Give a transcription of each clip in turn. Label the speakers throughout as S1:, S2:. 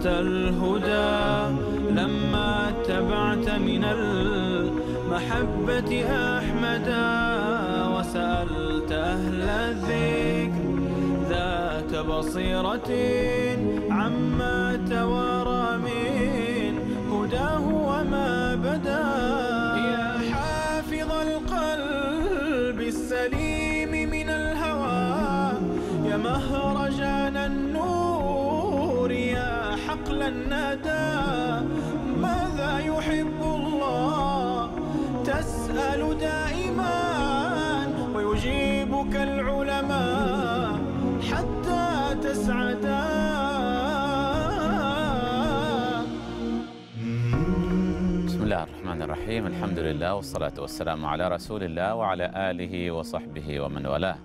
S1: اتبعت الهدى لما اتبعت من
S2: المحبة أحمدا وسألت أهل الذكر ذات بصيرة عما العلماء حتى تسعدا بسم الله الرحمن الرحيم الحمد لله والصلاة والسلام على رسول الله وعلى آله وصحبه ومن والاه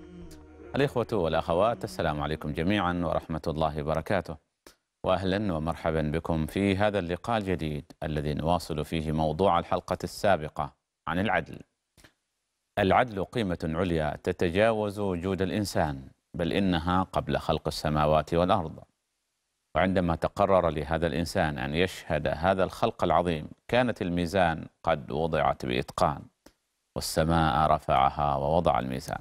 S2: الإخوة والأخوات السلام عليكم جميعا ورحمة الله وبركاته وأهلا ومرحبا بكم في هذا اللقاء الجديد الذي نواصل فيه موضوع الحلقة السابقة عن العدل العدل قيمة عليا تتجاوز وجود الإنسان بل إنها قبل خلق السماوات والأرض وعندما تقرر لهذا الإنسان أن يشهد هذا الخلق العظيم كانت الميزان قد وضعت بإتقان والسماء رفعها ووضع الميزان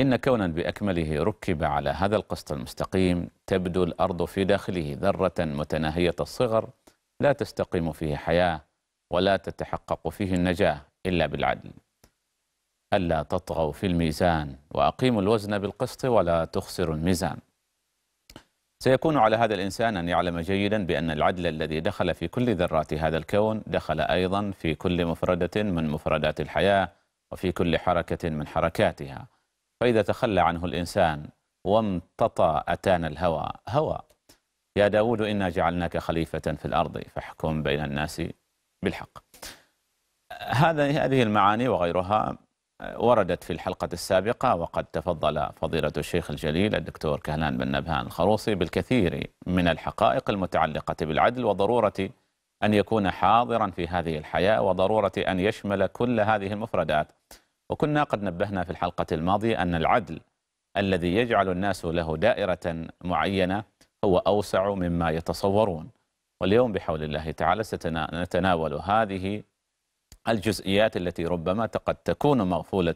S2: إن كونا بأكمله ركب على هذا القسط المستقيم تبدو الأرض في داخله ذرة متناهية الصغر لا تستقيم فيه حياة ولا تتحقق فيه النجاة إلا بالعدل ألا تطغوا في الميزان وأقيموا الوزن بالقسط ولا تخسروا الميزان سيكون على هذا الإنسان أن يعلم جيدا بأن العدل الذي دخل في كل ذرات هذا الكون دخل أيضا في كل مفردة من مفردات الحياة وفي كل حركة من حركاتها فإذا تخلى عنه الإنسان وامتطى أتانا الهوى هوى يا داود إنا جعلناك خليفة في الأرض فاحكم بين الناس بالحق هذا هذه المعاني وغيرها وردت في الحلقة السابقة وقد تفضل فضيلة الشيخ الجليل الدكتور كهلان بن نبهان الخروصي بالكثير من الحقائق المتعلقة بالعدل وضرورة أن يكون حاضرا في هذه الحياة وضرورة أن يشمل كل هذه المفردات وكنا قد نبهنا في الحلقة الماضية أن العدل الذي يجعل الناس له دائرة معينة هو أوسع مما يتصورون واليوم بحول الله تعالى ستناول هذه الجزئيات التي ربما قد تكون مغفولة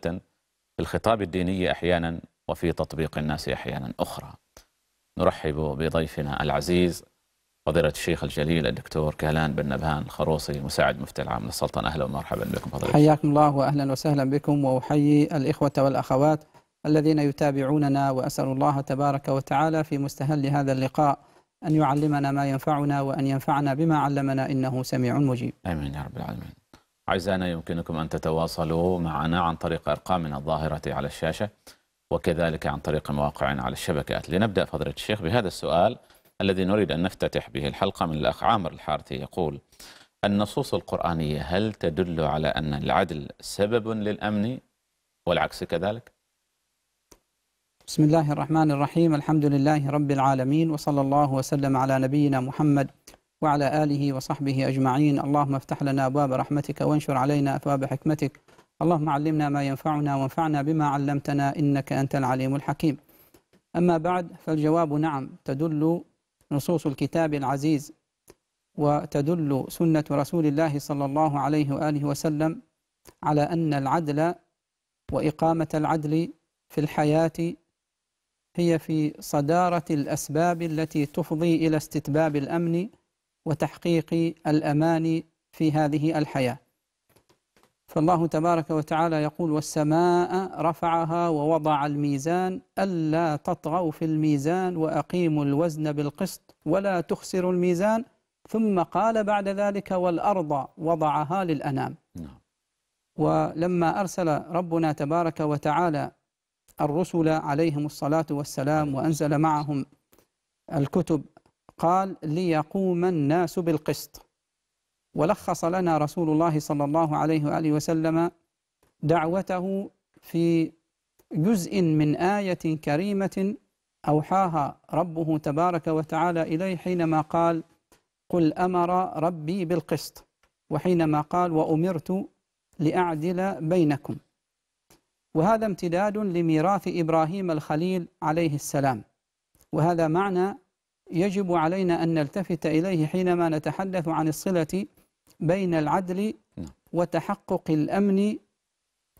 S2: في الخطاب الديني أحيانا وفي تطبيق الناس أحيانا أخرى نرحب بضيفنا العزيز فضيلة الشيخ الجليل الدكتور كهلان بن نبهان الخروصي مساعد مفتي العام للسلطنة أهلا ومرحبا بكم
S3: فضيلة حياكم الله وأهلا وسهلا بكم وأحيي الإخوة والأخوات الذين يتابعوننا وأسأل الله تبارك وتعالى في مستهل هذا اللقاء أن يعلمنا ما ينفعنا وأن ينفعنا بما علمنا إنه سميع مجيب آمين يا رب العالمين
S2: أعزائنا يمكنكم أن تتواصلوا معنا عن طريق أرقامنا الظاهرة على الشاشة وكذلك عن طريق مواقعنا على الشبكات لنبدأ فضيلة الشيخ بهذا السؤال الذي نريد أن نفتتح به الحلقة من الأخ عامر الحارثي يقول النصوص القرآنية هل تدل على أن العدل سبب للأمن والعكس كذلك؟
S3: بسم الله الرحمن الرحيم الحمد لله رب العالمين وصلى الله وسلم على نبينا محمد وعلى آله وصحبه أجمعين اللهم افتح لنا أبواب رحمتك وانشر علينا أبواب حكمتك اللهم علمنا ما ينفعنا وانفعنا بما علمتنا إنك أنت العليم الحكيم أما بعد فالجواب نعم تدل نصوص الكتاب العزيز وتدل سنة رسول الله صلى الله عليه وآله وسلم على أن العدل وإقامة العدل في الحياة هي في صدارة الأسباب التي تفضي إلى استتباب الأمن وتحقيق الأمان في هذه الحياة فالله تبارك وتعالى يقول والسماء رفعها ووضع الميزان ألا تطغوا في الميزان وأقيموا الوزن بالقسط ولا تخسروا الميزان ثم قال بعد ذلك والأرض وضعها للأنام نعم. ولما أرسل ربنا تبارك وتعالى الرسل عليهم الصلاة والسلام وأنزل معهم الكتب قال ليقوم الناس بالقسط ولخص لنا رسول الله صلى الله عليه وآله وسلم دعوته في جزء من آية كريمة أوحاها ربه تبارك وتعالى إليه حينما قال قل أمر ربي بالقسط وحينما قال وأمرت لأعدل بينكم وهذا امتداد لميراث إبراهيم الخليل عليه السلام وهذا معنى يجب علينا أن نلتفت إليه حينما نتحدث عن الصلة بين العدل نعم. وتحقق الأمن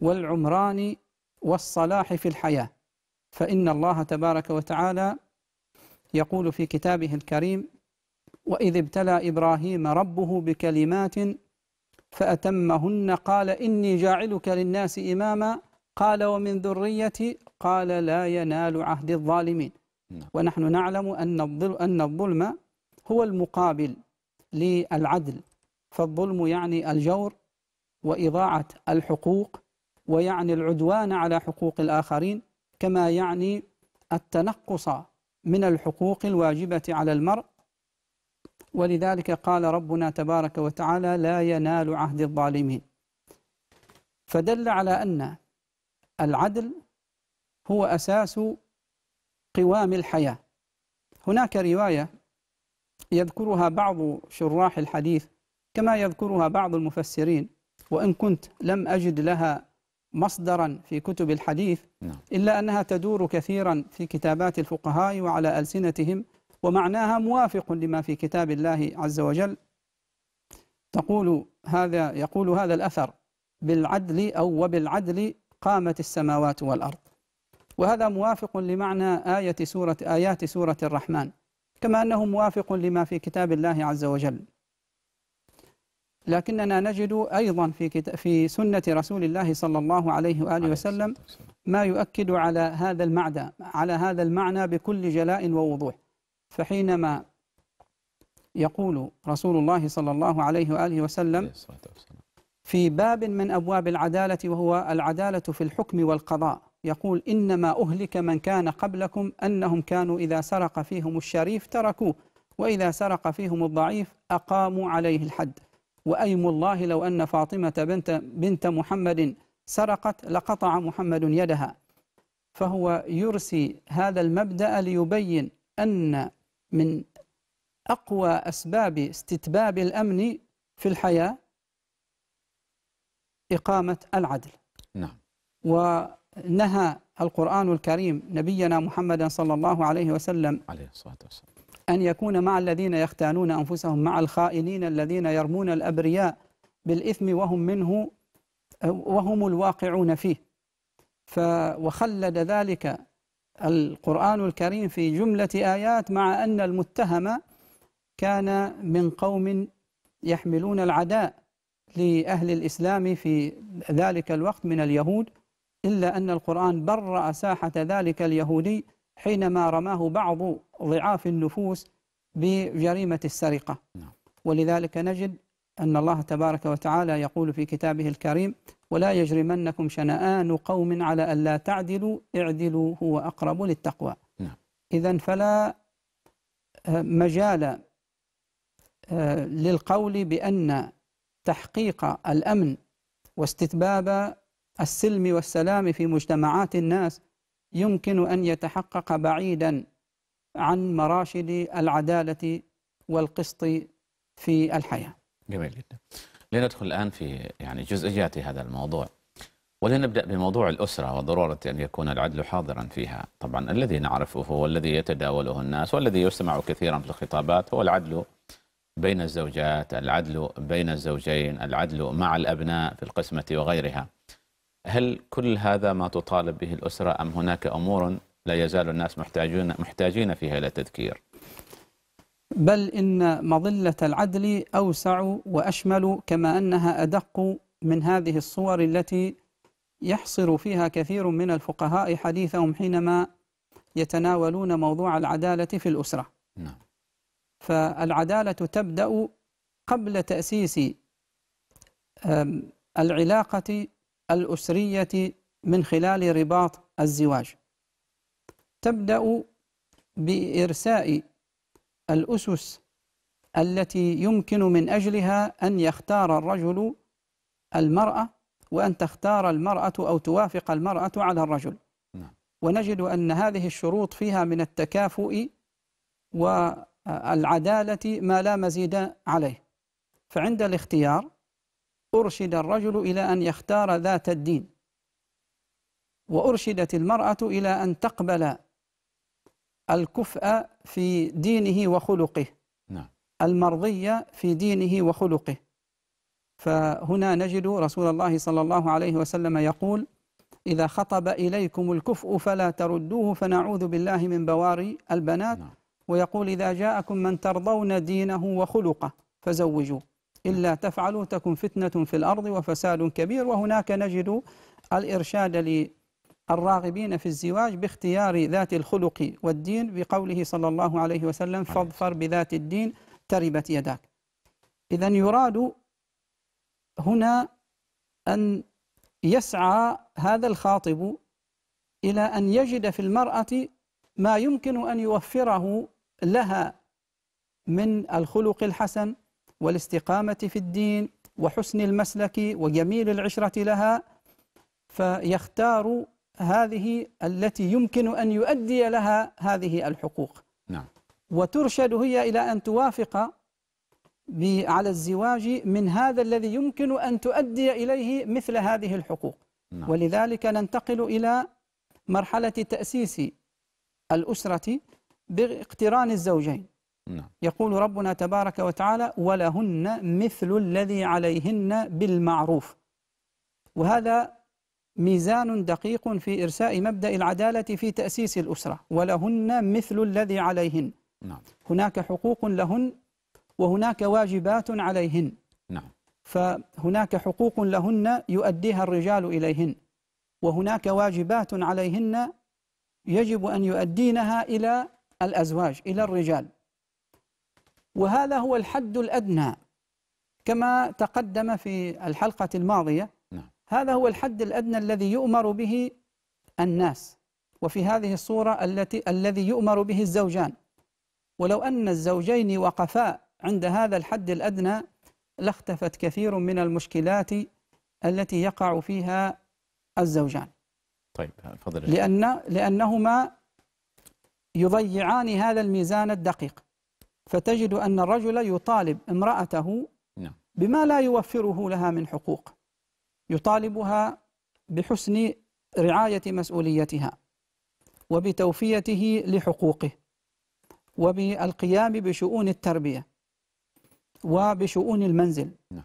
S3: والعمران والصلاح في الحياة فإن الله تبارك وتعالى يقول في كتابه الكريم وإذ ابتلى إبراهيم ربه بكلمات فأتمهن قال إني جاعلك للناس إماما قال ومن ذريتي قال لا ينال عهد الظالمين نعم. ونحن نعلم أن أن الظلم هو المقابل للعدل فالظلم يعني الجور وإضاعة الحقوق ويعني العدوان على حقوق الآخرين كما يعني التنقص من الحقوق الواجبة على المرء ولذلك قال ربنا تبارك وتعالى لا ينال عهد الظالمين فدل على أن العدل هو أساس قوام الحياة هناك رواية يذكرها بعض شراح الحديث كما يذكرها بعض المفسرين وإن كنت لم أجد لها مصدرا في كتب الحديث نعم. إلا أنها تدور كثيرا في كتابات الفقهاء وعلى ألسنتهم ومعناها موافق لما في كتاب الله عز وجل تقول هذا يقول هذا الأثر بالعدل أو وبالعدل قامت السماوات والأرض وهذا موافق لمعنى آية سورة آيات سورة الرحمن كما أنه موافق لما في كتاب الله عز وجل لكننا نجد أيضا في, في سنة رسول الله صلى الله عليه وآله وسلم ما يؤكد على هذا المعنى على هذا المعنى بكل جلاء ووضوح فحينما يقول رسول الله صلى الله عليه وآله وسلم في باب من أبواب العدالة وهو العدالة في الحكم والقضاء يقول إنما أهلك من كان قبلكم أنهم كانوا إذا سرق فيهم الشريف تركوه وإذا سرق فيهم الضعيف أقاموا عليه الحد وأيم الله لو أن فاطمة بنت, بنت محمد سرقت لقطع محمد يدها فهو يرسي هذا المبدأ ليبين أن من أقوى أسباب استتباب الأمن في الحياة إقامة العدل نعم نهى القرآن الكريم نبينا محمدا صلى الله عليه وسلم عليه الصلاة والسلام أن يكون مع الذين يختانون أنفسهم مع الخائنين الذين يرمون الأبرياء بالإثم وهم منه وهم الواقعون فيه ف وخلد ذلك القرآن الكريم في جملة آيات مع أن المتهم كان من قوم يحملون العداء لأهل الإسلام في ذلك الوقت من اليهود إلا أن القرآن برأ ساحة ذلك اليهودي حينما رماه بعض ضعاف النفوس بجريمة السرقة نعم. ولذلك نجد أن الله تبارك وتعالى يقول في كتابه الكريم ولا يجرمنكم شنآن قوم على ألا تعدلوا اعدلوا هو أقرب للتقوى نعم. إذا فلا آه، مجال آه، للقول بأن تحقيق الأمن واستتباب السلم والسلام في مجتمعات الناس يمكن أن يتحقق بعيدا عن مراشد العدالة والقسط في الحياة
S2: جميل جدا لندخل الآن في يعني جزئيات هذا الموضوع ولنبدأ بموضوع الأسرة وضرورة أن يكون العدل حاضرا فيها طبعا الذي نعرفه والذي يتداوله الناس والذي يسمع كثيرا في الخطابات هو العدل بين الزوجات العدل بين الزوجين العدل مع الأبناء في القسمة وغيرها هل كل هذا ما تطالب به الأسرة أم هناك أمور لا يزال الناس محتاجون محتاجين فيها إلى تذكير
S3: بل إن مظلة العدل أوسع وأشمل كما أنها أدق من هذه الصور التي يحصر فيها كثير من الفقهاء حديثهم حينما يتناولون موضوع العدالة في الأسرة نعم. فالعدالة تبدأ قبل تأسيس العلاقة الأسرية من خلال رباط الزواج تبدأ بإرساء الأسس التي يمكن من أجلها أن يختار الرجل المرأة وأن تختار المرأة أو توافق المرأة على الرجل نعم. ونجد أن هذه الشروط فيها من التكافؤ والعدالة ما لا مزيد عليه فعند الاختيار أرشد الرجل إلى أن يختار ذات الدين وأرشدت المرأة إلى أن تقبل الكفء في دينه وخلقه نعم. المرضية في دينه وخلقه فهنا نجد رسول الله صلى الله عليه وسلم يقول إذا خطب إليكم الكفء فلا تردوه فنعوذ بالله من بواري البنات نعم. ويقول إذا جاءكم من ترضون دينه وخلقه فزوجوه إلا تفعلوا تكن فتنة في الأرض وفساد كبير وهناك نجد الإرشاد للراغبين في الزواج باختيار ذات الخلق والدين بقوله صلى الله عليه وسلم فاظفر بذات الدين تربت يداك إذا يراد هنا أن يسعى هذا الخاطب إلى أن يجد في المرأة ما يمكن أن يوفره لها من الخلق الحسن والاستقامة في الدين وحسن المسلك وجميل العشرة لها فيختار هذه التي يمكن أن يؤدي لها هذه الحقوق نعم. وترشد هي إلى أن توافق على الزواج من هذا الذي يمكن أن تؤدي إليه مثل هذه الحقوق نعم. ولذلك ننتقل إلى مرحلة تأسيس الأسرة باقتران الزوجين نعم. يقول ربنا تبارك وتعالى ولهن مثل الذي عليهن بالمعروف وهذا ميزان دقيق في إرساء مبدأ العدالة في تأسيس الأسرة ولهن مثل الذي عليهن نعم. هناك حقوق لهن وهناك واجبات عليهن نعم. فهناك حقوق لهن يؤديها الرجال إليهن وهناك واجبات عليهن يجب أن يؤدينها إلى الأزواج إلى الرجال وهذا هو الحد الأدنى كما تقدم في الحلقة الماضية نعم. هذا هو الحد الأدنى الذي يؤمر به الناس وفي هذه الصورة التي الذي يؤمر به الزوجان ولو أن الزوجين وقفا عند هذا الحد الأدنى لاختفت كثير من المشكلات التي يقع فيها الزوجان
S2: طيب فضل
S3: لأن لأنهما يضيعان هذا الميزان الدقيق فتجد أن الرجل يطالب امرأته نعم. بما لا يوفره لها من حقوق يطالبها بحسن رعاية مسؤوليتها وبتوفيته لحقوقه وبالقيام بشؤون التربية وبشؤون المنزل نعم.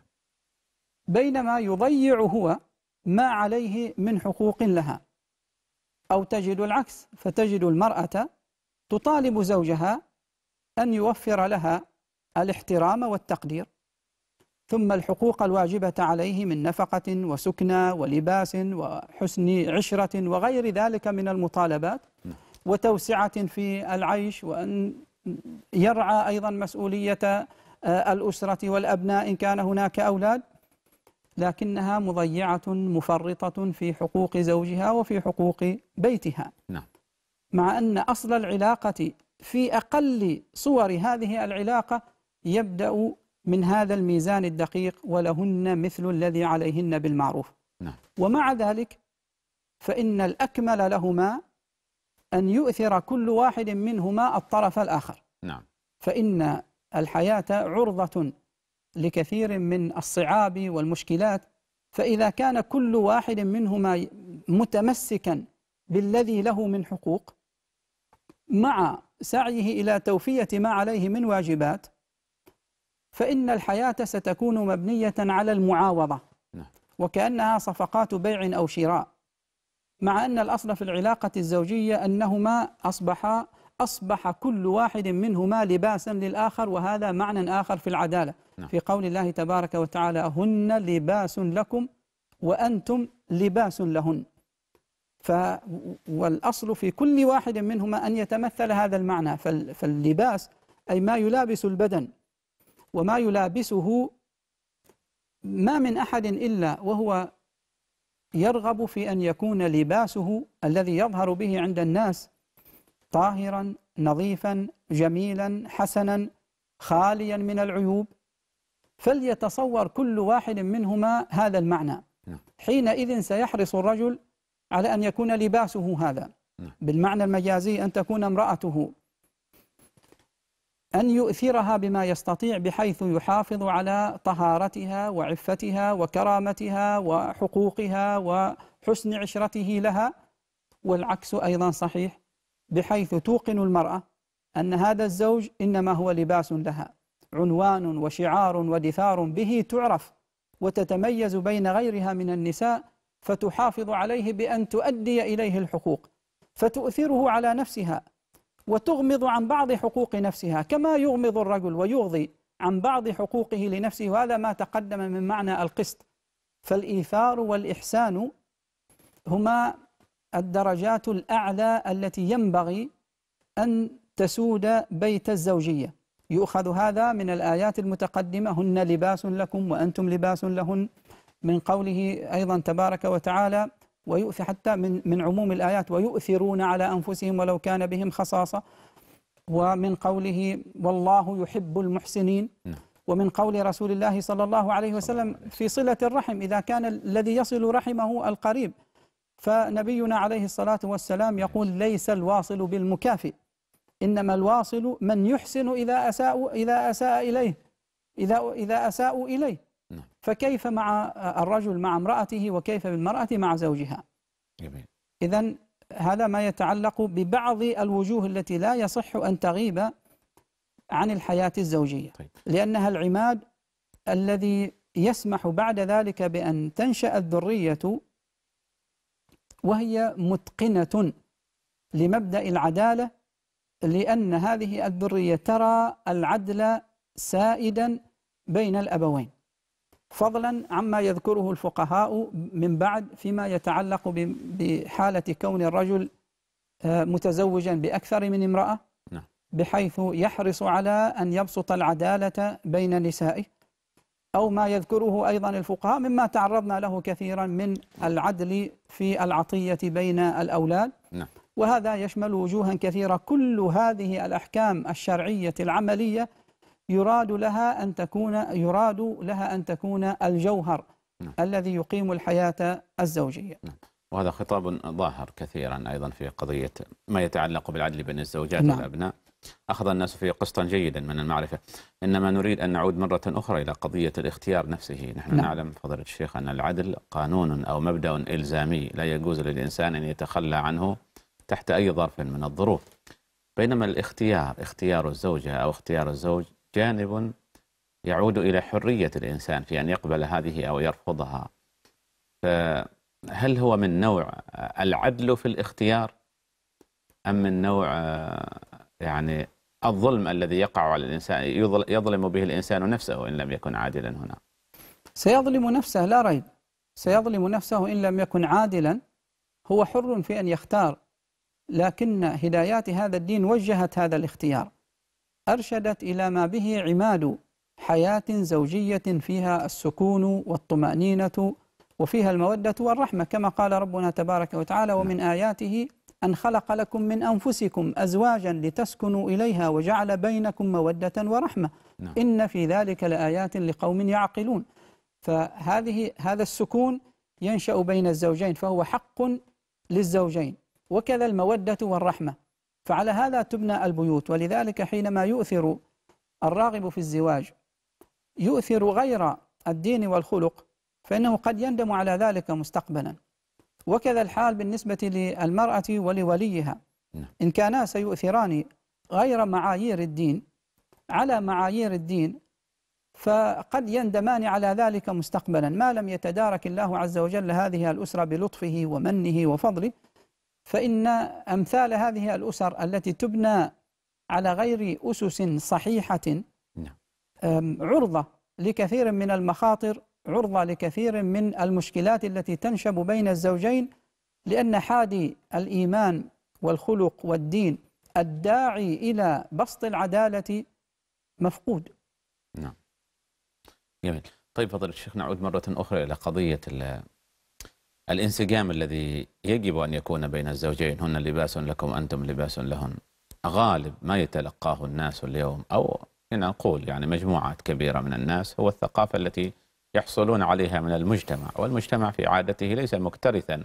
S3: بينما يضيع هو ما عليه من حقوق لها أو تجد العكس فتجد المرأة تطالب زوجها أن يوفر لها الاحترام والتقدير ثم الحقوق الواجبة عليه من نفقة وسكنى ولباس وحسن عشرة وغير ذلك من المطالبات نعم. وتوسعة في العيش وأن يرعى أيضا مسؤولية آه، الأسرة والأبناء إن كان هناك أولاد لكنها مضيعة مفرطة في حقوق زوجها وفي حقوق بيتها نعم. مع أن أصل العلاقة في أقل صور هذه العلاقة يبدأ من هذا الميزان الدقيق ولهن مثل الذي عليهن بالمعروف نعم. ومع ذلك فإن الأكمل لهما أن يؤثر كل واحد منهما الطرف الآخر نعم. فإن الحياة عرضة لكثير من الصعاب والمشكلات فإذا كان كل واحد منهما متمسكا بالذي له من حقوق مع سعيه إلى توفية ما عليه من واجبات فإن الحياة ستكون مبنية على المعاوضة نعم. وكأنها صفقات بيع أو شراء مع أن الأصل في العلاقة الزوجية أنهما أصبحا أصبح كل واحد منهما لباسا للآخر وهذا معنى آخر في العدالة نعم. في قول الله تبارك وتعالى هن لباس لكم وأنتم لباس لهن ف والأصل في كل واحد منهما أن يتمثل هذا المعنى فاللباس أي ما يلابس البدن وما يلابسه ما من أحد إلا وهو يرغب في أن يكون لباسه الذي يظهر به عند الناس طاهرا نظيفا جميلا حسنا خاليا من العيوب فليتصور كل واحد منهما هذا المعنى نعم. حينئذ سيحرص الرجل على أن يكون لباسه هذا نعم. بالمعنى المجازي أن تكون امرأته أن يؤثرها بما يستطيع بحيث يحافظ على طهارتها وعفتها وكرامتها وحقوقها وحسن عشرته لها والعكس أيضا صحيح بحيث توقن المرأة أن هذا الزوج إنما هو لباس لها عنوان وشعار ودثار به تعرف وتتميز بين غيرها من النساء فتحافظ عليه بأن تؤدي إليه الحقوق فتؤثره على نفسها وتغمض عن بعض حقوق نفسها كما يغمض الرجل ويغضي عن بعض حقوقه لنفسه وهذا ما تقدم من معنى القسط فالإيثار والإحسان هما الدرجات الأعلى التي ينبغي أن تسود بيت الزوجية يؤخذ هذا من الآيات المتقدمة هن لباس لكم وأنتم لباس لهن من قوله أيضا تبارك وتعالى ويؤثر حتى من من عموم الآيات ويؤثرون على أنفسهم ولو كان بهم خصاصة ومن قوله والله يحب المحسنين نعم. ومن قول رسول الله صلى الله عليه وسلم في صلة الرحم إذا كان الذي يصل رحمه القريب فنبينا عليه الصلاة والسلام يقول ليس الواصل بالمكافئ إنما الواصل من يحسن إذا أساء إذا أساء إليه إذا إذا أساء إليه فكيف مع الرجل مع امرأته وكيف بالمرأة مع زوجها جميل إذا هذا ما يتعلق ببعض الوجوه التي لا يصح أن تغيب عن الحياة الزوجية طيب. لأنها العماد الذي يسمح بعد ذلك بأن تنشأ الذرية وهي متقنة لمبدأ العدالة لأن هذه الذرية ترى العدل سائدا بين الأبوين فضلا عما يذكره الفقهاء من بعد فيما يتعلق بحالة كون الرجل آه، متزوجا بأكثر من امرأة نعم. بحيث يحرص على أن يبسط العدالة بين نسائه أو ما يذكره أيضا الفقهاء مما تعرضنا له كثيرا من العدل في العطية بين الأولاد نعم. وهذا يشمل وجوها كثيرة كل هذه الأحكام الشرعية العملية يراد لها أن تكون يراد لها أن تكون الجوهر نعم. الذي يقيم الحياة الزوجية نعم.
S2: وهذا خطاب ظاهر كثيرا أيضا في قضية ما يتعلق بالعدل بين الزوجات نعم. والأبناء أخذ الناس فيه قسطا جيدا من المعرفة إنما نريد أن نعود مرة أخرى إلى قضية الاختيار نفسه نحن نعم. نعلم فضيلة الشيخ أن العدل قانون أو مبدأ إلزامي لا يجوز للإنسان أن يتخلى عنه تحت أي ظرف من الظروف بينما الاختيار اختيار الزوجة أو اختيار الزوج جانب يعود إلى حرية الإنسان في أن يقبل هذه أو يرفضها فهل هو من نوع العدل في الاختيار أم من نوع يعني الظلم الذي يقع على الإنسان يظلم به الإنسان نفسه إن لم يكن عادلا هنا
S3: سيظلم نفسه لا ريب سيظلم نفسه إن لم يكن عادلا هو حر في أن يختار لكن هدايات هذا الدين وجهت هذا الاختيار أرشدت إلى ما به عماد حياة زوجية فيها السكون والطمأنينة وفيها المودة والرحمة كما قال ربنا تبارك وتعالى نعم. ومن آياته أن خلق لكم من أنفسكم أزواجا لتسكنوا إليها وجعل بينكم مودة ورحمة نعم. إن في ذلك لآيات لقوم يعقلون فهذه هذا السكون ينشأ بين الزوجين فهو حق للزوجين وكذا المودة والرحمة فعلى هذا تبنى البيوت ولذلك حينما يؤثر الراغب في الزواج يؤثر غير الدين والخلق فإنه قد يندم على ذلك مستقبلا وكذا الحال بالنسبة للمرأة ولوليها نعم. إن كانا سيؤثران غير معايير الدين على معايير الدين فقد يندمان على ذلك مستقبلا ما لم يتدارك الله عز وجل هذه الأسرة بلطفه ومنه وفضله فإن أمثال هذه الأسر التي تبنى على غير أسس صحيحة نعم. عرضة لكثير من المخاطر عرضة لكثير من المشكلات التي تنشب بين الزوجين لأن حادي الإيمان والخلق والدين الداعي إلى بسط العدالة مفقود
S2: نعم جميل طيب فضل الشيخ نعود مرة أخرى إلى قضية الانسجام الذي يجب أن يكون بين الزوجين هن لباس لكم أنتم لباس لهن غالب ما يتلقاه الناس اليوم أو لنقول يعني مجموعات كبيرة من الناس هو الثقافة التي يحصلون عليها من المجتمع والمجتمع في عادته ليس مكترثا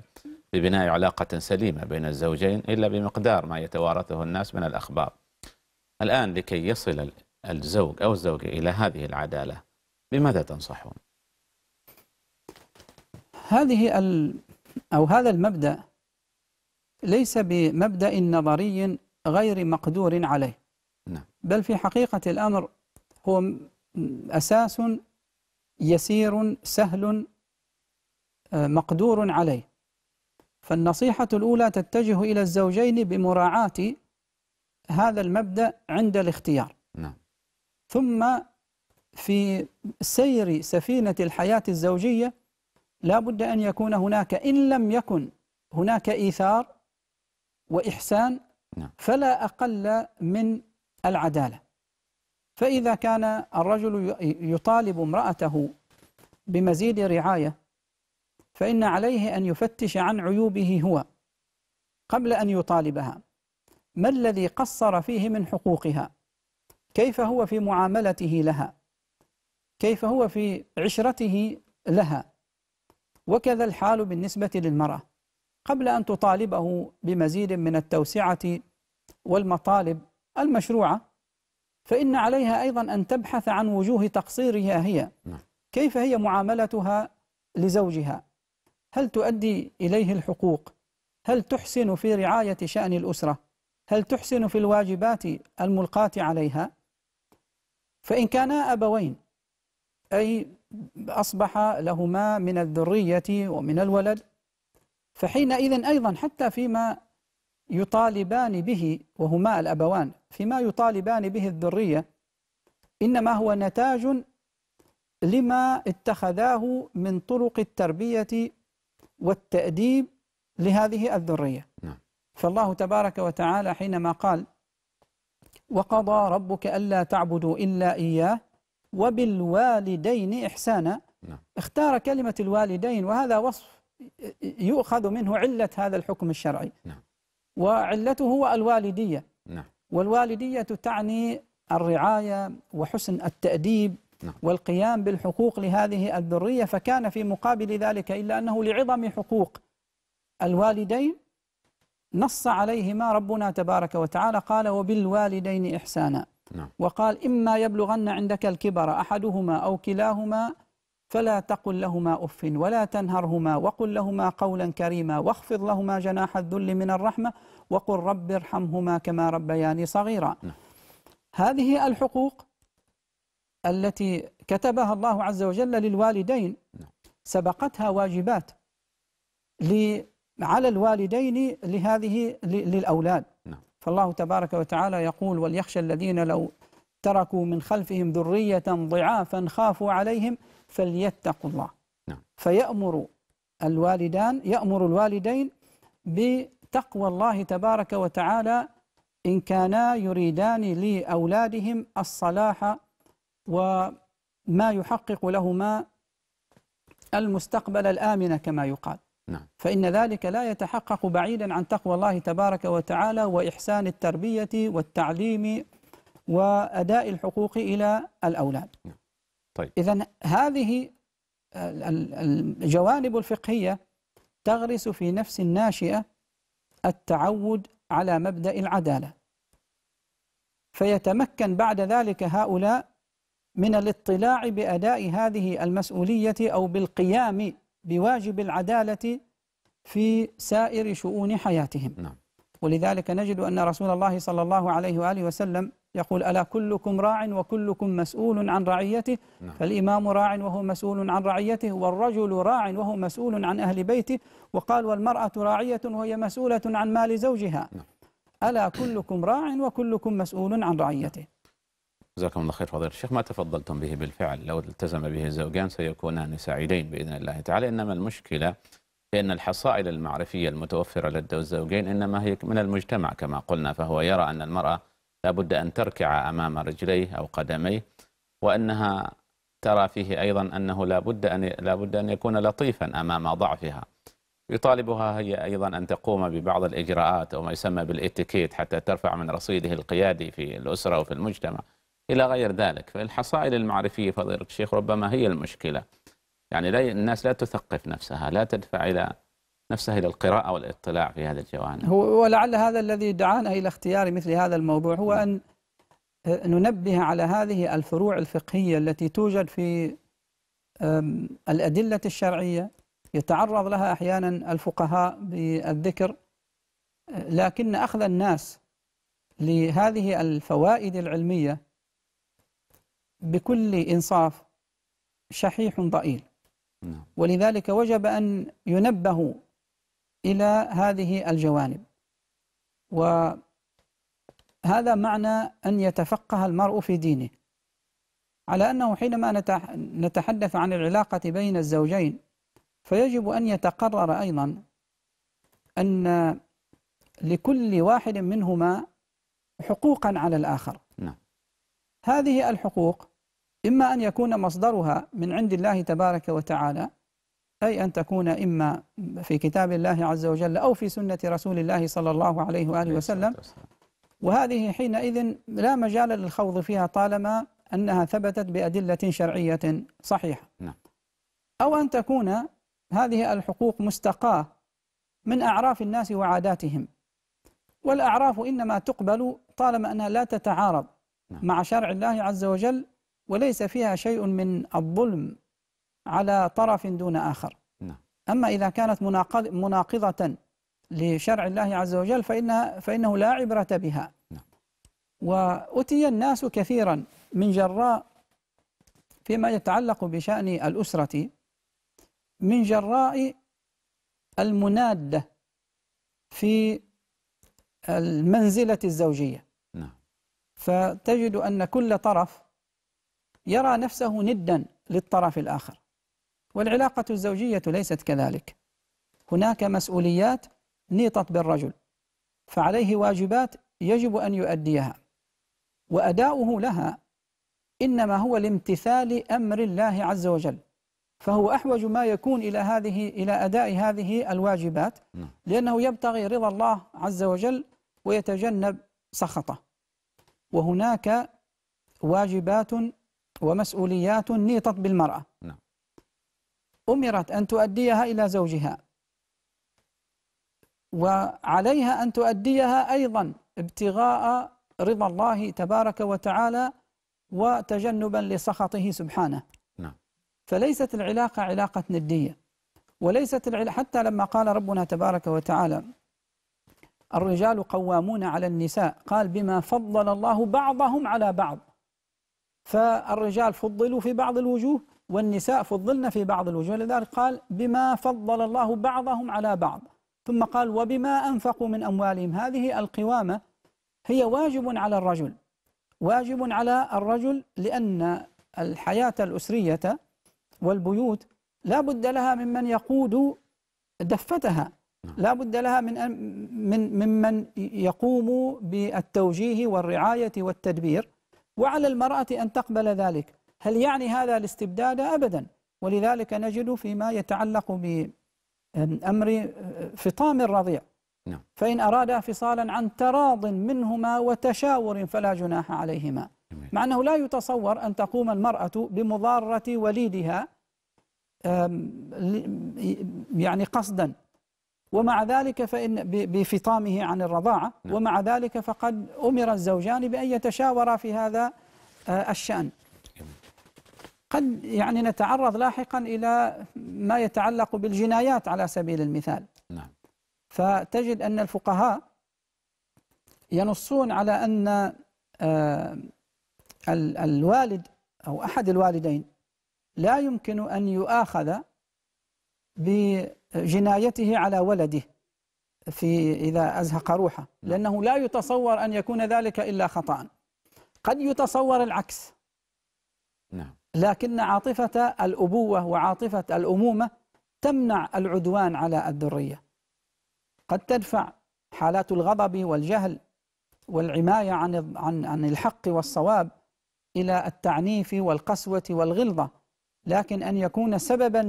S2: ببناء علاقة سليمة بين الزوجين إلا بمقدار ما يتوارثه الناس من الأخبار الآن لكي يصل الزوج أو الزوجة إلى هذه العدالة بماذا تنصحون؟
S3: هذه ال أو هذا المبدأ ليس بمبدأ نظري غير مقدور عليه نعم. بل في حقيقة الأمر هو أساس يسير سهل آه، مقدور عليه فالنصيحة الأولى تتجه إلى الزوجين بمراعاة هذا المبدأ عند الاختيار نعم. ثم في سير سفينة الحياة الزوجية لا بد أن يكون هناك إن لم يكن هناك إيثار وإحسان نعم. فلا أقل من العدالة فإذا كان الرجل يطالب امرأته بمزيد رعاية فإن عليه أن يفتش عن عيوبه هو قبل أن يطالبها ما الذي قصر فيه من حقوقها كيف هو في معاملته لها كيف هو في عشرته لها وكذا الحال بالنسبة للمرأة قبل أن تطالبه بمزيد من التوسعة والمطالب المشروعة فإن عليها أيضا أن تبحث عن وجوه تقصيرها هي نعم. كيف هي معاملتها لزوجها هل تؤدي إليه الحقوق هل تحسن في رعاية شأن الأسرة هل تحسن في الواجبات الملقاة عليها فإن كانا أبوين أي أصبح لهما من الذرية ومن الولد فحينئذ أيضا حتى فيما يطالبان به وهما الأبوان فيما يطالبان به الذرية إنما هو نتاج لما اتخذاه من طرق التربية والتأديب لهذه الذرية نعم. فالله تبارك وتعالى حينما قال وقضى ربك ألا تعبدوا إلا إياه وبالوالدين إحسانا نعم. اختار كلمة الوالدين وهذا وصف يؤخذ منه علة هذا الحكم الشرعي نعم. وعلته هو الوالدية نعم. والوالدية تعني الرعاية وحسن التأديب نعم. والقيام بالحقوق لهذه الذرية فكان في مقابل ذلك إلا أنه لعظم حقوق الوالدين نص عليهما ربنا تبارك وتعالى قال وبالوالدين إحسانا نعم. وقال إما يبلغن عندك الكبر أحدهما أو كلاهما فلا تقل لهما أف ولا تنهرهما وقل لهما قولا كريما واخفض لهما جناح الذل من الرحمة وقل رب ارحمهما كما ربياني صغيرا نعم. هذه الحقوق التي كتبها الله عز وجل للوالدين نعم. سبقتها واجبات على الوالدين لهذه للأولاد فالله تبارك وتعالى يقول وليخشى الذين لو تركوا من خلفهم ذرية ضعافا خافوا عليهم فليتقوا الله نعم. فيأمر الوالدان يأمر الوالدين بتقوى الله تبارك وتعالى إن كانا يريدان لأولادهم الصلاح وما يحقق لهما المستقبل الآمن كما يقال نعم. فإن ذلك لا يتحقق بعيدا عن تقوى الله تبارك وتعالى وإحسان التربية والتعليم وأداء الحقوق إلى الأولاد نعم. طيب. إذا هذه الجوانب الفقهية تغرس في نفس الناشئة التعود على مبدأ العدالة فيتمكن بعد ذلك هؤلاء من الاطلاع بأداء هذه المسؤولية أو بالقيام بواجب العدالة في سائر شؤون حياتهم نعم. ولذلك نجد أن رسول الله صلى الله عليه وآله وسلم يقول ألا كلكم راع وكلكم مسؤول عن رعيته نعم. فالإمام راع وهو مسؤول عن رعيته والرجل راع وهو مسؤول عن أهل بيته وقال والمرأة راعية وهي مسؤولة عن مال زوجها نعم. ألا كلكم راع وكلكم مسؤول عن رعيته
S2: جزاكم الله خير فضيلة الشيخ ما تفضلتم به بالفعل لو التزم به الزوجان سيكونان سعيدين بإذن الله تعالى إنما المشكلة أن الحصائل المعرفية المتوفرة لدى الزوجين إنما هي من المجتمع كما قلنا فهو يرى أن المرأة لابد أن تركع أمام رجليه أو قدميه وأنها ترى فيه أيضا أنه لابد أن لابد أن يكون لطيفا أمام ضعفها يطالبها هي أيضا أن تقوم ببعض الإجراءات أو ما يسمى بالإتيكيت حتى ترفع من رصيده القيادي في الأسرة وفي المجتمع إلى غير ذلك فالحصائل المعرفية فضيلة الشيخ ربما هي المشكلة يعني لا الناس لا تثقف نفسها لا تدفع إلى نفسها إلى القراءة والاطلاع في هذا الجوانب
S3: هو ولعل هذا الذي دعانا إلى اختيار مثل هذا الموضوع هو أن أه، ننبه على هذه الفروع الفقهية التي توجد في الأدلة الشرعية يتعرض لها أحيانا الفقهاء بالذكر أه، لكن أخذ الناس لهذه الفوائد العلمية بكل إنصاف شحيح ضئيل نعم. ولذلك وجب أن ينبه إلى هذه الجوانب وهذا معنى أن يتفقه المرء في دينه على أنه حينما نتحدث عن العلاقة بين الزوجين فيجب أن يتقرر أيضا أن لكل واحد منهما حقوقا على الآخر نعم. هذه الحقوق إما أن يكون مصدرها من عند الله تبارك وتعالى أي أن تكون إما في كتاب الله عز وجل أو في سنة رسول الله صلى الله عليه وآله وسلم وهذه حينئذ لا مجال للخوض فيها طالما أنها ثبتت بأدلة شرعية صحيحة نعم. أو أن تكون هذه الحقوق مستقاة من أعراف الناس وعاداتهم والأعراف إنما تقبل طالما أنها لا تتعارض نعم. مع شرع الله عز وجل وليس فيها شيء من الظلم على طرف دون آخر نعم. أما إذا كانت مناقضة لشرع الله عز وجل فإنها فإنه لا عبرة بها نعم. وأتي الناس كثيرا من جراء فيما يتعلق بشأن الأسرة من جراء المنادة في المنزلة الزوجية نعم. فتجد أن كل طرف يرى نفسه ندا للطرف الآخر والعلاقة الزوجية ليست كذلك هناك مسؤوليات نيطت بالرجل فعليه واجبات يجب أن يؤديها وأداؤه لها إنما هو لامتثال أمر الله عز وجل فهو أحوج ما يكون إلى هذه إلى أداء هذه الواجبات نعم. لأنه يبتغي رضا الله عز وجل ويتجنب سخطه وهناك واجبات ومسؤوليات نيطت بالمرأة نعم. أمرت أن تؤديها إلى زوجها وعليها أن تؤديها أيضا ابتغاء رضا الله تبارك وتعالى وتجنبا لسخطه سبحانه نعم. فليست العلاقة علاقة ندية وليست العلاقة حتى لما قال ربنا تبارك وتعالى الرجال قوامون على النساء قال بما فضل الله بعضهم على بعض فالرجال فضلوا في بعض الوجوه والنساء فضلن في بعض الوجوه لذلك قال بما فضل الله بعضهم على بعض ثم قال وبما أنفقوا من أموالهم هذه القوامة هي واجب على الرجل واجب على الرجل لأن الحياة الأسرية والبيوت لا بد لها ممن يقود دفتها لا بد لها من من ممن يقوم بالتوجيه والرعاية والتدبير وعلى المرأة أن تقبل ذلك هل يعني هذا الاستبداد أبدا ولذلك نجد فيما يتعلق بأمر فطام الرضيع نعم. فإن أرادا فصالا عن تراض منهما وتشاور فلا جناح عليهما مع أنه لا يتصور أن تقوم المرأة بمضارة وليدها يعني قصدا ومع ذلك فإن بفطامه عن الرضاعة نعم. ومع ذلك فقد أمر الزوجان بأن يتشاورا في هذا آه، الشأن قد يعني نتعرض لاحقا إلى ما يتعلق بالجنايات على سبيل المثال نعم. فتجد أن الفقهاء ينصون على أن آه، الوالد أو أحد الوالدين لا يمكن أن يؤاخذ بجنايته على ولده في إذا أزهق روحه نعم. لأنه لا يتصور أن يكون ذلك إلا خطأ قد يتصور العكس نعم لكن عاطفة الأبوة وعاطفة الأمومة تمنع العدوان على الذرية قد تدفع حالات الغضب والجهل والعماية عن عن عن الحق والصواب إلى التعنيف والقسوة والغلظة لكن أن يكون سببا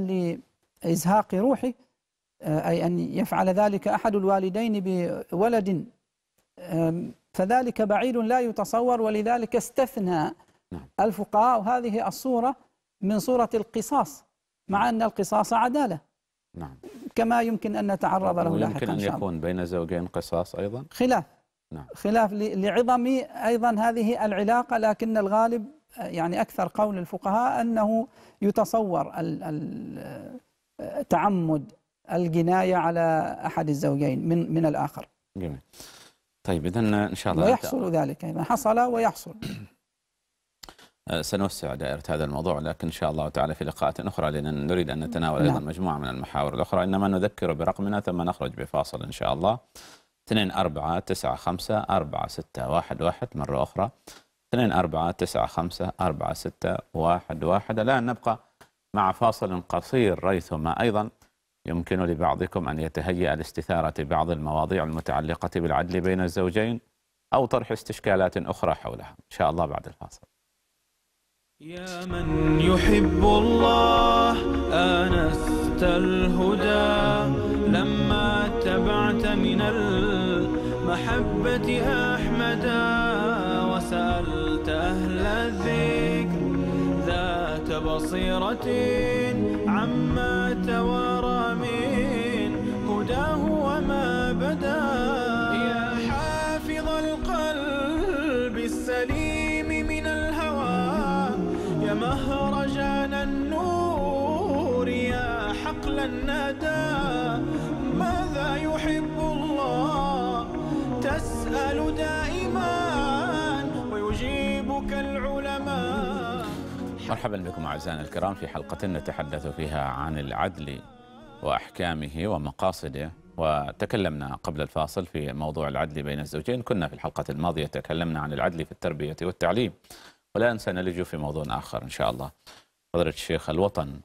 S3: إزهاق روحه آه، أي أن يفعل ذلك أحد الوالدين بولد فذلك بعيد لا يتصور ولذلك استثنى نعم. الفقهاء هذه الصورة من صورة القصاص مع نعم. أن القصاص عدالة نعم. كما يمكن أن نتعرض له لاحقا يمكن أن يكون
S2: بين زوجين قصاص أيضا
S3: خلاف نعم. خلاف لعظم أيضا هذه العلاقة لكن الغالب آه، يعني أكثر قول الفقهاء أنه يتصور ال ال تعمد الجناية على أحد الزوجين من من الآخر
S2: جميل طيب إذا إن شاء الله ويحصل
S3: ذلك أيضا حصل ويحصل
S2: آه، سنوسع دائرة هذا الموضوع لكن إن شاء الله تعالى في لقاءات أخرى لأن نريد أن نتناول أيضا نعم. مجموعة من المحاور الأخرى إنما نذكر برقمنا ثم نخرج بفاصل إن شاء الله 2 4 9 5 4 6 1 1 مرة أخرى 2 4 9 5 4 6 1 1 الآن نبقى مع فاصل قصير ريثما أيضا يمكن لبعضكم أن يتهيأ لاستثارة بعض المواضيع المتعلقة بالعدل بين الزوجين أو طرح استشكالات أخرى حولها إن شاء الله بعد الفاصل
S1: يا من يحب الله آنست الهدى لما اتبعت من المحبة أحمداً بصيرة عما توارى
S2: من هداه وما بدا يا حافظ القلب السليم من الهوى يا مهرجان النور يا حقل الندى ماذا يحب الله تسأل دائما ويجيبك العلم مرحبا بكم أعزائنا الكرام في حلقة نتحدث فيها عن العدل وأحكامه ومقاصده وتكلمنا قبل الفاصل في موضوع العدل بين الزوجين كنا في الحلقة الماضية تكلمنا عن العدل في التربية والتعليم والآن سنلج في موضوع آخر إن شاء الله فضيلة الشيخ الوطن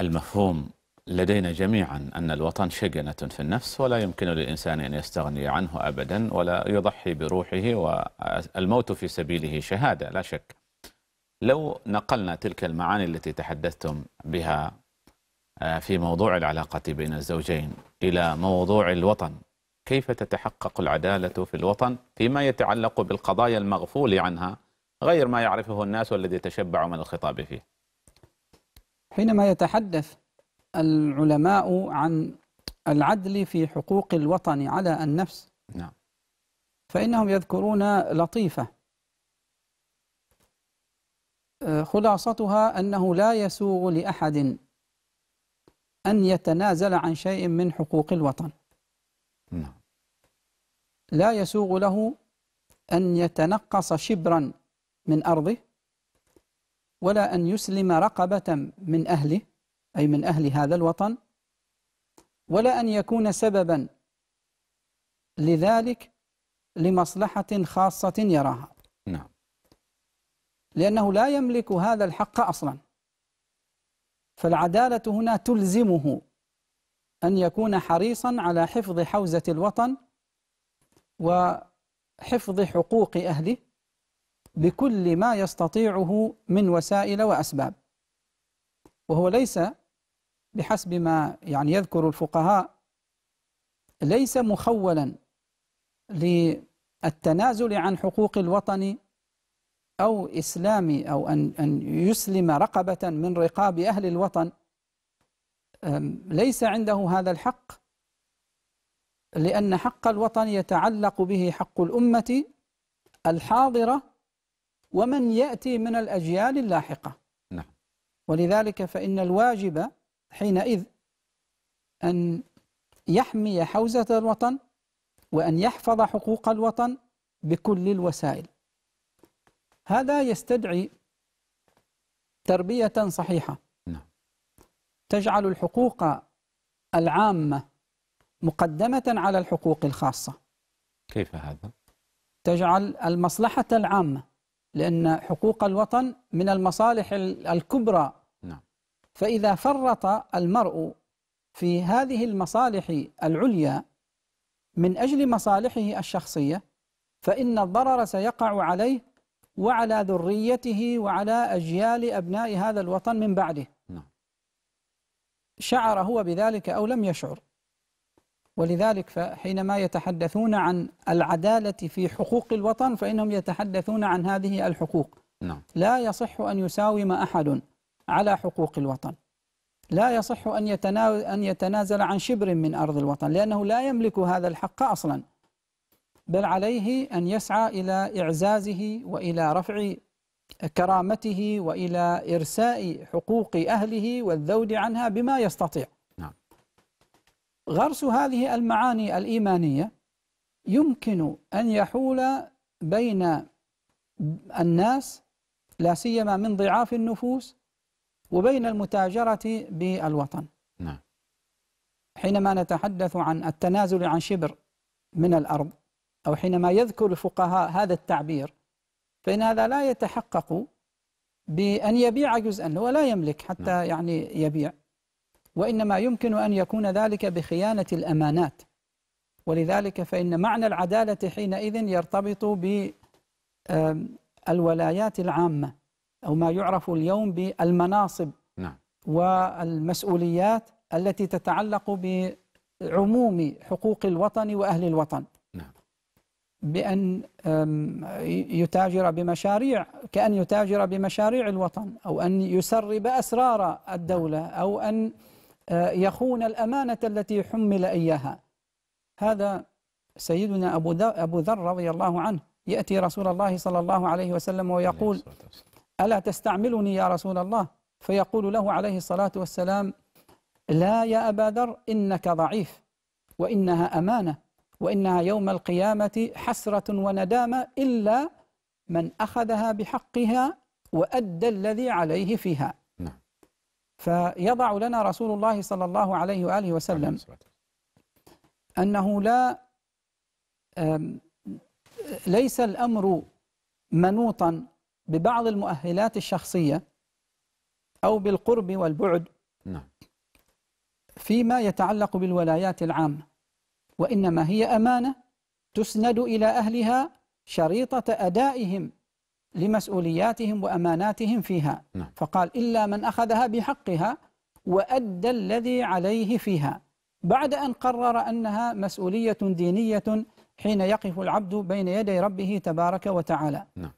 S2: المفهوم لدينا جميعا أن الوطن شجنة في النفس ولا يمكن للإنسان أن يستغني عنه أبدا ولا يضحي بروحه والموت في سبيله شهادة لا شك لو نقلنا تلك المعاني التي تحدثتم بها آه، في موضوع العلاقة بين الزوجين إلى موضوع الوطن كيف تتحقق العدالة في الوطن فيما يتعلق بالقضايا المغفول عنها غير ما يعرفه الناس والذي تشبعوا من الخطاب فيه
S3: حينما يتحدث العلماء عن العدل في حقوق الوطن على النفس نعم. فإنهم يذكرون لطيفة خلاصتها أنه لا يسوغ لأحد أن يتنازل عن شيء من حقوق الوطن نعم. لا يسوغ له أن يتنقص شبرا من أرضه ولا أن يسلم رقبة من أهله أي من أهل هذا الوطن ولا أن يكون سببا لذلك لمصلحة خاصة يراها نعم لأنه لا يملك هذا الحق أصلا فالعدالة هنا تلزمه أن يكون حريصا على حفظ حوزة الوطن وحفظ حقوق أهله بكل ما يستطيعه من وسائل وأسباب وهو ليس بحسب ما يعني يذكر الفقهاء ليس مخولا للتنازل عن حقوق الوطن أو إسلام أو أن, أن يسلم رقبة من رقاب أهل الوطن ليس عنده هذا الحق لأن حق الوطن يتعلق به حق الأمة الحاضرة ومن يأتي من الأجيال اللاحقة نعم. ولذلك فإن الواجب حينئذ أن يحمي حوزة الوطن وأن يحفظ حقوق الوطن بكل الوسائل هذا يستدعي تربية صحيحة نعم. تجعل الحقوق العامة مقدمة على الحقوق الخاصة
S2: كيف هذا؟
S3: تجعل المصلحة العامة لأن حقوق الوطن من المصالح الكبرى نعم. فإذا فرط المرء في هذه المصالح العليا من أجل مصالحه الشخصية فإن الضرر سيقع عليه وعلى ذريته وعلى أجيال أبناء هذا الوطن من بعده نعم. شعر هو بذلك أو لم يشعر ولذلك فحينما يتحدثون عن العدالة في حقوق الوطن فإنهم يتحدثون عن هذه الحقوق نعم. لا يصح أن يساوم أحد على حقوق الوطن لا يصح أن يتنازل عن شبر من أرض الوطن لأنه لا يملك هذا الحق أصلاً بل عليه أن يسعى إلى إعزازه وإلى رفع كرامته وإلى إرساء حقوق أهله والذود عنها بما يستطيع نعم. غرس هذه المعاني الإيمانية يمكن أن يحول بين الناس لا سيما من ضعاف النفوس وبين المتاجرة بالوطن نعم. حينما نتحدث عن التنازل عن شبر من الأرض أو حينما يذكر الفقهاء هذا التعبير فإن هذا لا يتحقق بأن يبيع جزءا هو لا يملك حتى نعم. يعني يبيع وإنما يمكن أن يكون ذلك بخيانة الأمانات ولذلك فإن معنى العدالة حينئذ يرتبط بالولايات العامة أو ما يعرف اليوم بالمناصب نعم. والمسؤوليات التي تتعلق بعموم حقوق الوطن وأهل الوطن بأن يتاجر بمشاريع كأن يتاجر بمشاريع الوطن أو أن يسرب أسرار الدولة أو أن آه، يخون الأمانة التي حمل إياها هذا سيدنا أبو, أبو ذر رضي الله عنه يأتي رسول الله صلى الله عليه وسلم ويقول ألا تستعملني يا رسول الله فيقول له عليه الصلاة والسلام لا يا أبا ذر إنك ضعيف وإنها أمانة وإنها يوم القيامة حسرة وندامة إلا من أخذها بحقها وأدى الذي عليه فيها نعم. فيضع لنا رسول الله صلى الله عليه وآله وسلم أنه لا ليس الأمر منوطا ببعض المؤهلات الشخصية أو بالقرب والبعد نعم. فيما يتعلق بالولايات العامة وإنما هي أمانة تسند إلى أهلها شريطة أدائهم لمسؤولياتهم وأماناتهم فيها نعم. فقال إلا من أخذها بحقها وأدى الذي عليه فيها بعد أن قرر أنها مسؤولية دينية حين يقف العبد بين يدي ربه تبارك وتعالى نعم.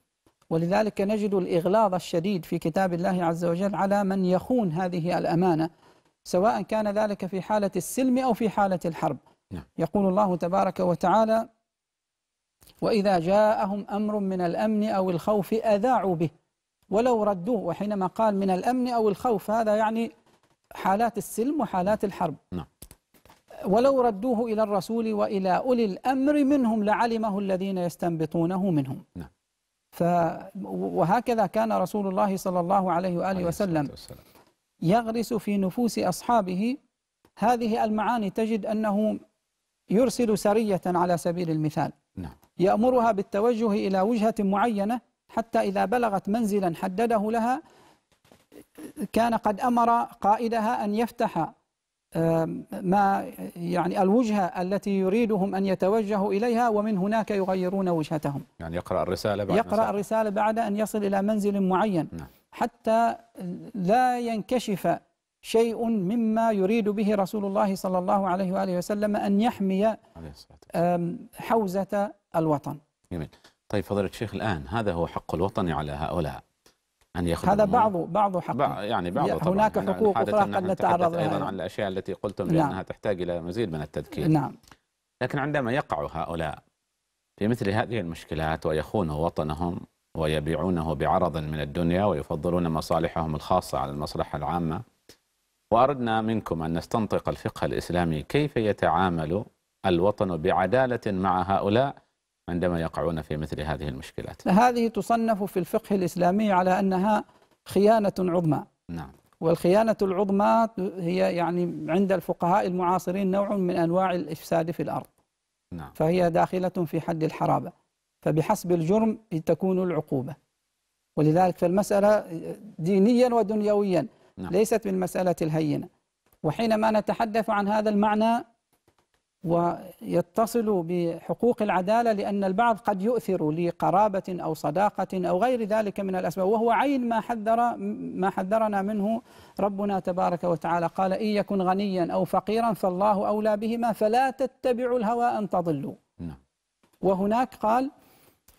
S3: ولذلك نجد الإغلاظ الشديد في كتاب الله عز وجل على من يخون هذه الأمانة سواء كان ذلك في حالة السلم أو في حالة الحرب نعم. يقول الله تبارك وتعالى وإذا جاءهم أمر من الأمن أو الخوف أذاعوا به ولو ردوه وحينما قال من الأمن أو الخوف هذا يعني حالات السلم وحالات الحرب نعم. ولو ردوه إلى الرسول وإلى أولي الأمر منهم لعلمه الذين يستنبطونه منهم نعم. وهكذا كان رسول الله صلى الله عليه وآله عليه وسلم يغرس في نفوس أصحابه هذه المعاني تجد أنه يرسل سرية على سبيل المثال نعم. يأمرها بالتوجه إلى وجهة معينة حتى إذا بلغت منزلا حدده لها كان قد أمر قائدها أن يفتح ما يعني الوجهة التي يريدهم أن يتوجهوا إليها ومن هناك يغيرون وجهتهم
S2: يعني يقرأ الرسالة بعد يقرأ
S3: الرسالة بعد أن يصل إلى منزل معين نعم. حتى لا ينكشف شيء مما يريد به رسول الله صلى الله عليه وآله وسلم أن يحمي حوزة الوطن
S2: جميل طيب فضيلة الشيخ الآن هذا هو حق الوطن على هؤلاء أن هذا بعض بعض حق يعني بعض طبعا هناك يعني حقوق أخرى قد نتعرض لها أيضا عن الأشياء التي قلتم بأنها نعم. تحتاج إلى مزيد من التذكير نعم لكن عندما يقع هؤلاء في مثل هذه المشكلات ويخون وطنهم ويبيعونه بعرض من الدنيا ويفضلون مصالحهم الخاصة على المصلحة العامة وأردنا منكم أن نستنطق الفقه الإسلامي كيف يتعامل الوطن بعدالة مع هؤلاء عندما يقعون في مثل هذه المشكلات
S3: هذه تصنف في الفقه الإسلامي على أنها خيانة عظمى نعم والخيانة العظمى هي يعني عند الفقهاء المعاصرين نوع من أنواع الإفساد في الأرض نعم. فهي داخلة في حد الحرابة فبحسب الجرم تكون العقوبة ولذلك فالمسألة دينيا ودنيويا نعم. ليست بالمسألة الهينة وحينما نتحدث عن هذا المعنى ويتصل بحقوق العدالة لأن البعض قد يؤثر لقرابة أو صداقة أو غير ذلك من الأسباب وهو عين ما حذر ما حذرنا منه ربنا تبارك وتعالى قال إن يكن غنيا أو فقيرا فالله أولى بهما فلا تتبعوا الهوى أن تضلوا نعم. وهناك قال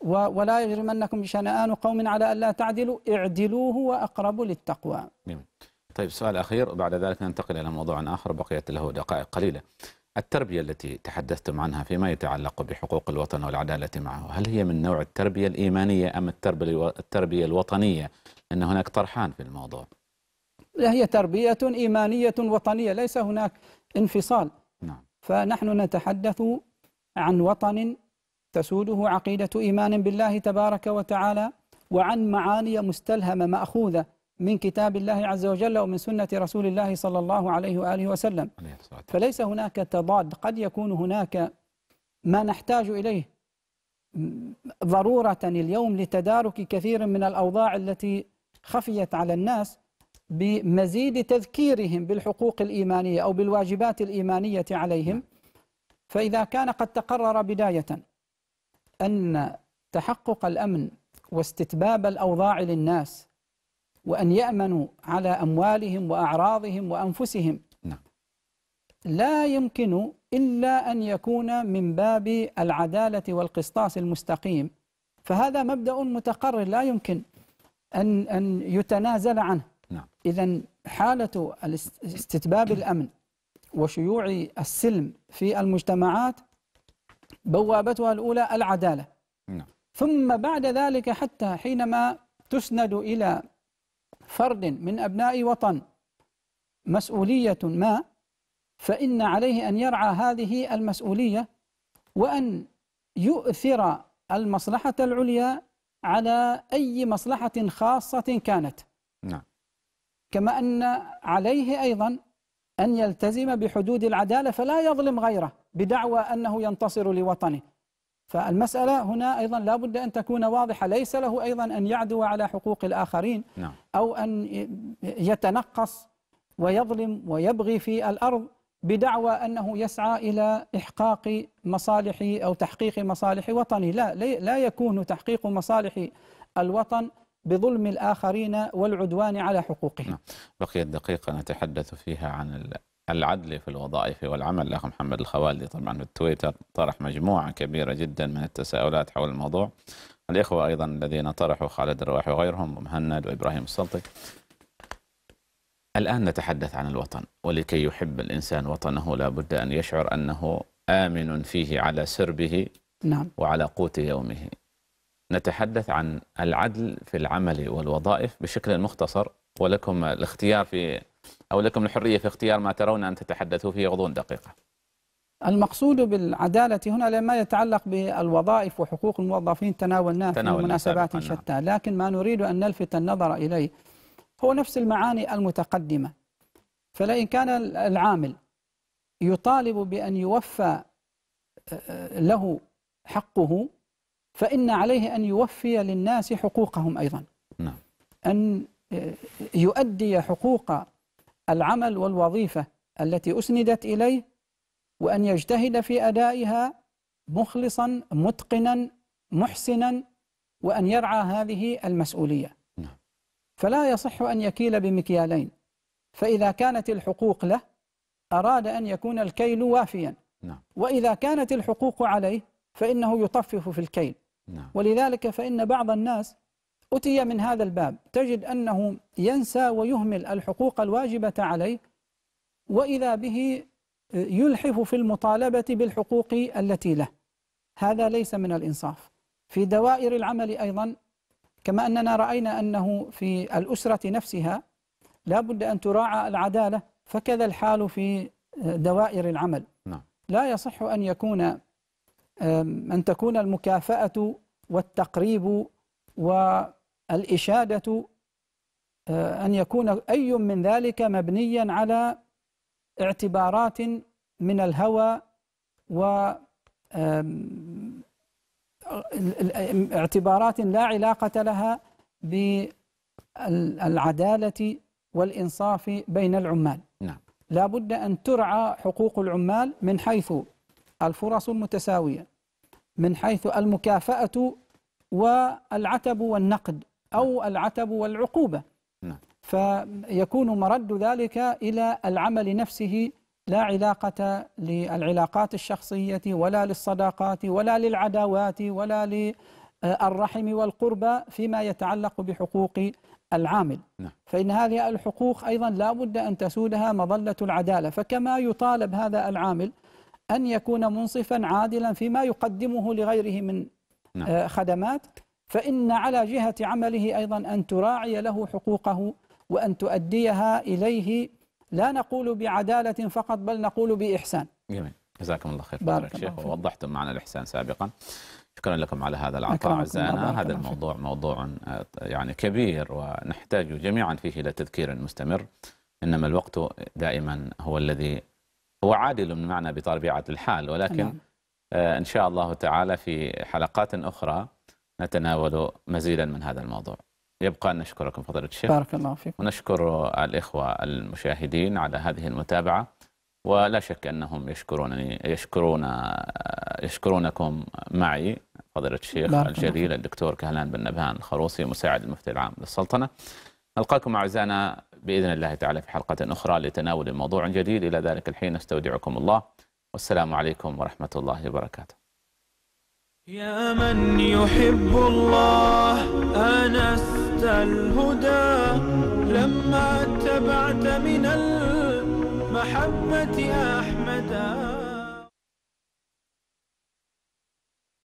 S3: ولا يجرمنكم بشنآن قوم على ألا تعدلوا اعدلوه وأقرب للتقوى
S2: نعم. طيب سؤال أخير بعد ذلك ننتقل إلى موضوع آخر بقيت له دقائق قليلة التربية التي تحدثتم عنها فيما يتعلق بحقوق الوطن والعدالة معه هل هي من نوع التربية الإيمانية أم التربية الوطنية أن هناك طرحان في الموضوع
S3: هي تربية إيمانية وطنية ليس هناك انفصال نعم. فنحن نتحدث عن وطن تسوده عقيدة إيمان بالله تبارك وتعالى وعن معاني مستلهمة مأخوذة من كتاب الله عز وجل ومن سنة رسول الله صلى الله عليه وآله وسلم فليس هناك تضاد قد يكون هناك ما نحتاج إليه ضرورة اليوم لتدارك كثير من الأوضاع التي خفيت على الناس بمزيد تذكيرهم بالحقوق الإيمانية أو بالواجبات الإيمانية عليهم نعم. فإذا كان قد تقرر بداية أن تحقق الأمن واستتباب الأوضاع للناس وأن يأمنوا على أموالهم وأعراضهم وأنفسهم نعم. لا يمكن إلا أن يكون من باب العدالة والقسطاس المستقيم فهذا مبدأ متقرر لا يمكن أن أن يتنازل عنه نعم. إذا حالة استتباب الأمن وشيوع السلم في المجتمعات بوابتها الأولى العدالة نعم. ثم بعد ذلك حتى حينما تسند إلى فرد من أبناء وطن مسؤولية ما فإن عليه أن يرعى هذه المسؤولية وأن يؤثر المصلحة العليا على أي مصلحة خاصة كانت نعم. كما أن عليه أيضا أن يلتزم بحدود العدالة فلا يظلم غيره بدعوى أنه ينتصر لوطنه فالمسألة هنا أيضا لا بد أن تكون واضحة ليس له أيضا أن يعدو على حقوق الآخرين نعم. أو أن يتنقص ويظلم ويبغي في الأرض بدعوى أنه يسعى إلى إحقاق مصالح أو تحقيق مصالح وطنه لا, لا يكون تحقيق مصالح الوطن بظلم الآخرين والعدوان على حقوقهم نعم.
S2: بقيت دقيقة نتحدث فيها عن العدل في الوظائف والعمل الأخ محمد الخوالدي طبعا في التويتر طرح مجموعة كبيرة جدا من التساؤلات حول الموضوع الإخوة أيضا الذين طرحوا خالد الرواحي وغيرهم ومهند وإبراهيم السلطي الآن نتحدث عن الوطن ولكي يحب الإنسان وطنه لابد أن يشعر أنه آمن فيه على سربه نعم. وعلى قوت يومه نتحدث عن العدل في العمل والوظائف بشكل مختصر ولكم الاختيار في أو لكم الحرية في اختيار ما ترون أن تتحدثوا فيه غضون دقيقة
S3: المقصود بالعدالة هنا لما يتعلق بالوظائف وحقوق الموظفين تناولناه في مناسبات شتى لكن ما نريد أن نلفت النظر إليه هو نفس المعاني المتقدمة فلئن كان العامل يطالب بأن يوفى آه، له حقه فإن عليه أن يوفي للناس حقوقهم أيضا نعم. أن آه، يؤدي حقوق العمل والوظيفة التي أسندت إليه وأن يجتهد في أدائها مخلصا متقنا محسنا وأن يرعى هذه المسؤولية نعم. فلا يصح أن يكيل بمكيالين فإذا كانت الحقوق له أراد أن يكون الكيل وافيا نعم. وإذا كانت الحقوق عليه فإنه يطفف في الكيل نعم. ولذلك فإن بعض الناس أتي من هذا الباب تجد أنه ينسى ويهمل الحقوق الواجبة عليه وإذا به يلحف في المطالبة بالحقوق التي له هذا ليس من الإنصاف في دوائر العمل أيضا كما أننا رأينا أنه في الأسرة نفسها لا بد أن تراعى العدالة فكذا الحال في دوائر العمل نعم. لا يصح أن يكون أن تكون المكافأة والتقريب و الإشادة آه، أن يكون أي من ذلك مبنيا على اعتبارات من الهوى و اعتبارات لا علاقة لها بالعدالة والإنصاف بين العمال نعم. لا بد أن ترعى حقوق العمال من حيث الفرص المتساوية من حيث المكافأة والعتب والنقد أو نعم. العتب والعقوبة نعم. فيكون مرد ذلك إلى العمل نفسه لا علاقة للعلاقات الشخصية ولا للصداقات ولا للعداوات ولا للرحم والقربى فيما يتعلق بحقوق العامل نعم. فإن هذه الحقوق أيضا لا بد أن تسودها مظلة العدالة فكما يطالب هذا العامل أن يكون منصفا عادلا فيما يقدمه لغيره من نعم. آه، خدمات فإن على جهة عمله أيضا أن تراعي له حقوقه وأن تؤديها إليه لا نقول بعدالة فقط بل نقول بإحسان
S2: جميل جزاكم الله خير بارك الشيخ ووضحتم معنا الإحسان سابقا شكرا لكم على هذا العطاء أعزائنا هذا الموضوع موضوع آه، يعني كبير ونحتاج جميعا فيه إلى تذكير مستمر إنما الوقت دائما هو الذي هو عادل معنا بطبيعة الحال ولكن نعم. إن شاء الله تعالى في حلقات أخرى نتناول مزيدا من هذا الموضوع يبقى أن نشكركم فضيلة الشيخ بارك الله فيك ونشكر الإخوة المشاهدين على هذه المتابعة ولا شك أنهم يشكرونني يشكرون يشكرونكم معي فضيلة الشيخ الجليل الدكتور كهلان بن نبهان الخروصي مساعد المفتي العام للسلطنة نلقاكم أعزائنا بإذن الله تعالى في حلقة أخرى لتناول موضوع جديد إلى ذلك الحين استودعكم الله والسلام عليكم ورحمة الله وبركاته
S1: يا من يحب الله أنست الهدى لما اتبعت من المحبة أحمدا